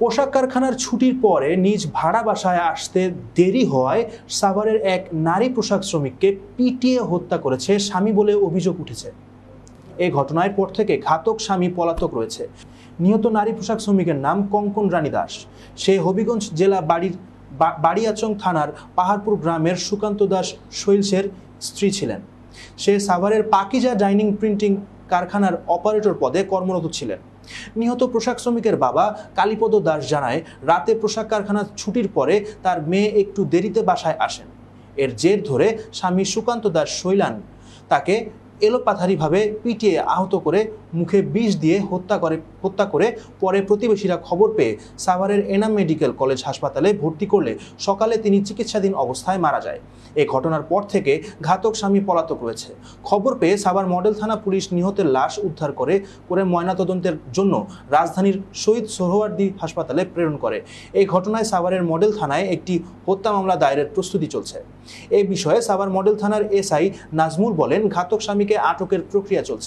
পোশাক কারখানার ছুটির পরে নিজ ভাড়া বাসায় আসতে দেরি হয় সাভারের এক নারী পোশাক শ্রমিককে পিটিয়ে হত্যা করেছে স্বামী বলে অভিযোগ উঠেছে এই ঘটনায় পর থেকে ঘাতক স্বামী পলাতক রয়েছে নিহত নারী পোশাক শ্রমিকের নাম কঙ্কন রানী দাস সে হবিগঞ্জ জেলা বাড়ির বাড়িয়াচং থানার পাহাড়পুর গ্রামের সুকান্ত দাস শৈলসের স্ত্রী ছিলেন সে সাভারের পাকিজা ডাইনিং প্রিন্টিং কারখানার অপারেটর পদে কর্মরত ছিলেন নিহত পোশাক শ্রমিকের বাবা কালীপদ দাস জানায় রাতে পোশাক কারখানা ছুটির পরে তার মেয়ে একটু দেরিতে বাসায় আসেন এর জের ধরে স্বামী সুকান্ত দাস শৈলান তাকে এলোপাথারিভাবে পিটিয়ে আহত করে মুখে বিষ দিয়ে হত্যা করে হত্যা করে পরে প্রতিবেশীরা খবর পেয়ে সাভারের এনাম মেডিকেল কলেজ হাসপাতালে ভর্তি করলে সকালে তিনি চিকিৎসাধীন অবস্থায় মারা যায় এ ঘটনার পর থেকে ঘাতক স্বামী পলাতক রয়েছে খবর পেয়ে সাভার মডেল থানা পুলিশ নিহতের লাশ উদ্ধার করে করে ময়নাতদন্তের জন্য রাজধানীর শহীদ সোহওয়ার্দি হাসপাতালে প্রেরণ করে এই ঘটনায় সাভারের মডেল থানায় একটি হত্যা মামলা দায়েরের প্রস্তুতি চলছে এ বিষয়ে সাভার মডেল থানার এসআই নাজমুল বলেন ঘাতক স্বামী আটকের প্রক্রিয়া চলছে